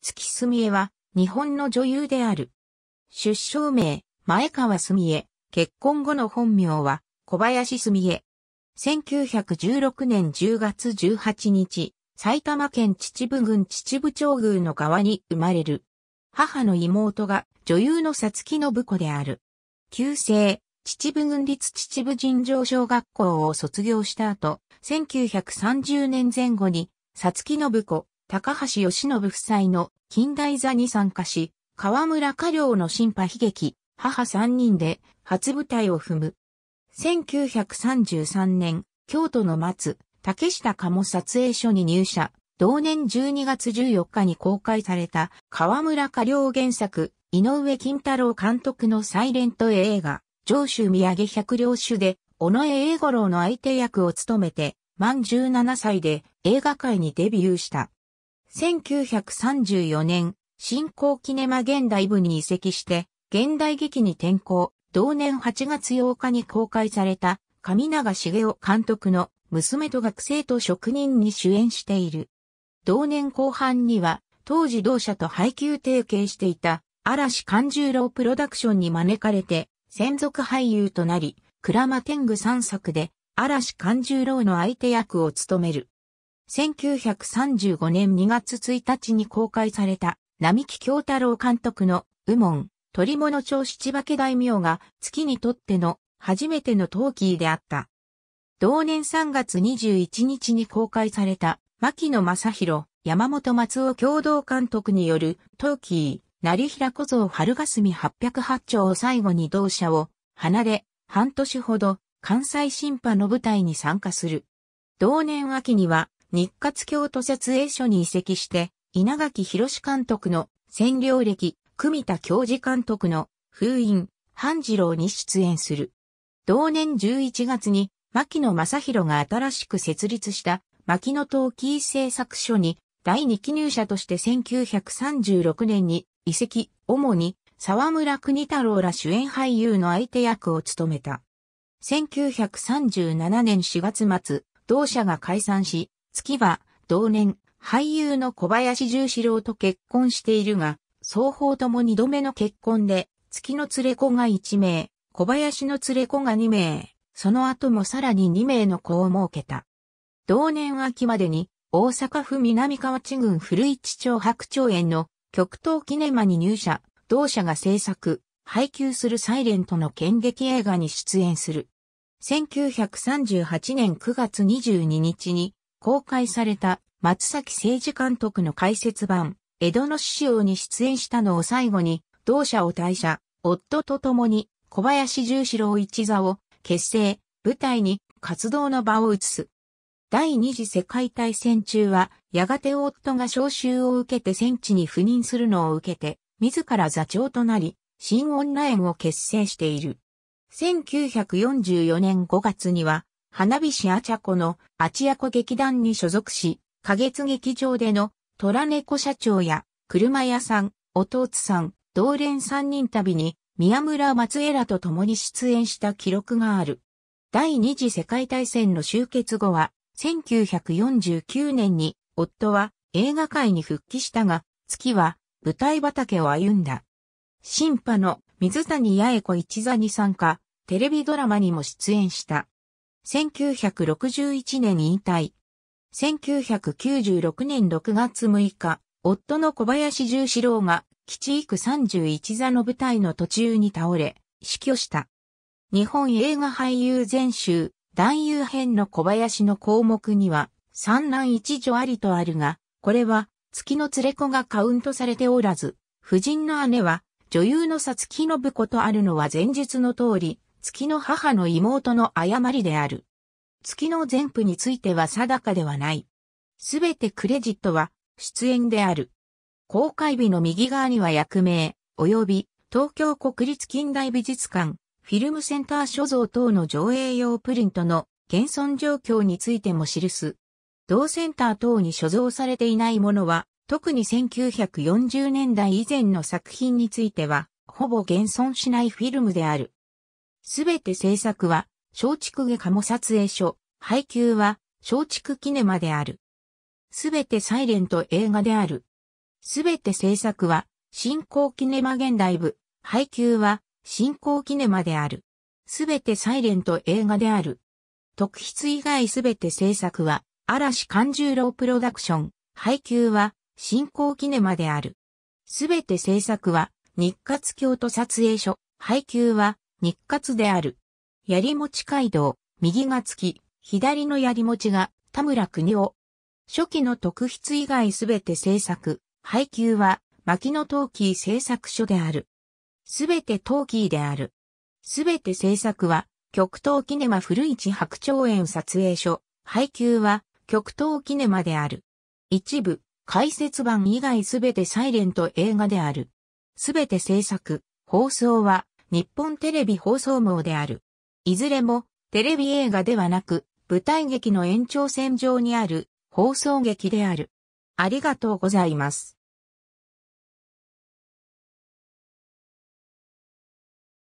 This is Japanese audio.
月澄江は、日本の女優である。出生名、前川澄江。結婚後の本名は、小林澄江。1916年10月18日、埼玉県秩父郡秩父町宮の川に生まれる。母の妹が女優のさつきのぶ子である。旧姓、秩父郡立秩父尋常小学校を卒業した後、1930年前後に、さつきのぶ子、高橋義信夫妻の近代座に参加し、河村家領の新派悲劇、母三人で初舞台を踏む。1933年、京都の松、竹下鴨撮影所に入社、同年12月14日に公開された河村家領原作、井上金太郎監督のサイレント映画、上州土産百両主で、尾上英五郎の相手役を務めて、満17歳で映画界にデビューした。1934年、新興キネマ現代部に移籍して、現代劇に転向、同年8月8日に公開された、上永茂雄監督の娘と学生と職人に主演している。同年後半には、当時同社と配給提携していた、嵐勘十郎プロダクションに招かれて、専属俳優となり、倉間天狗3作で、嵐勘十郎の相手役を務める。1935年2月1日に公開された、並木京太郎監督の、右門、鳥物町七化大名が月にとっての初めてのトーキーであった。同年3月21日に公開された、牧野正宏、山本松尾共同監督による、トーキー、成平小僧春霞八百八丁を最後に同社を離れ、半年ほど関西審判の舞台に参加する。同年秋には日活京都設営所に移籍して、稲垣博監督の占領歴、久美田教授監督の封印、半次郎に出演する。同年11月に、牧野正宏が新しく設立した牧野陶器製作所に第二期入社として1936年に移籍、主に沢村国太郎ら主演俳優の相手役を務めた。1937年4月末、同社が解散し、月は同年俳優の小林十四郎と結婚しているが、双方とも二度目の結婚で、月の連れ子が1名、小林の連れ子が2名、その後もさらに2名の子を設けた。同年秋までに、大阪府南河内郡古市町白鳥園の極東キネマに入社、同社が制作、配給するサイレントの剣劇映画に出演する。1938年9月22日に公開された松崎政治監督の解説版、江戸の師匠に出演したのを最後に、同社を退社、夫と共に小林十四郎一座を結成、舞台に活動の場を移す。第二次世界大戦中は、やがて夫が召集を受けて戦地に赴任するのを受けて、自ら座長となり、新オンラインを結成している。1944年5月には、花火師アチャコのアチアコ劇団に所属し、花月劇場での虎猫社長や車屋さん、弟さん、同連三人旅に宮村松江らと共に出演した記録がある。第二次世界大戦の終結後は、1949年に夫は映画界に復帰したが、月は舞台畑を歩んだ。新派の水谷八重子一座に参加、テレビドラマにも出演した。1961年引退。1996年6月6日、夫の小林十四郎が、基地育31座の舞台の途中に倒れ、死去した。日本映画俳優全集、男優編の小林の項目には、三男一女ありとあるが、これは、月の連れ子がカウントされておらず、夫人の姉は、女優のさつきのぶことあるのは前述の通り、月の母の妹の誤りである。月の全譜については定かではない。すべてクレジットは出演である。公開日の右側には役名、及び東京国立近代美術館、フィルムセンター所蔵等の上映用プリントの現存状況についても記す。同センター等に所蔵されていないものは、特に1940年代以前の作品については、ほぼ現存しないフィルムである。すべて制作は、松竹下鴨撮影所、配給は、松竹キネマである。すべてサイレント映画である。すべて制作は、新興キネマ現代部、配給は、新興キネマである。すべてサイレント映画である。特筆以外すべて制作は、嵐勘十郎プロダクション、配給は、新興キネマである。すべて制作は、日活京都撮影所、配給は、日活である。槍持街道、右が月、左の槍持が田村国夫。初期の特筆以外すべて制作、配給は牧野陶器製作所である。すべて陶器である。すべて制作は極東キネマ古市白鳥園撮影所、配給は極東キネマである。一部、解説版以外すべてサイレント映画である。すべて制作、放送は日本テレビ放送網である。いずれも、テレビ映画ではなく、舞台劇の延長線上にある放送劇である。ありがとうございます。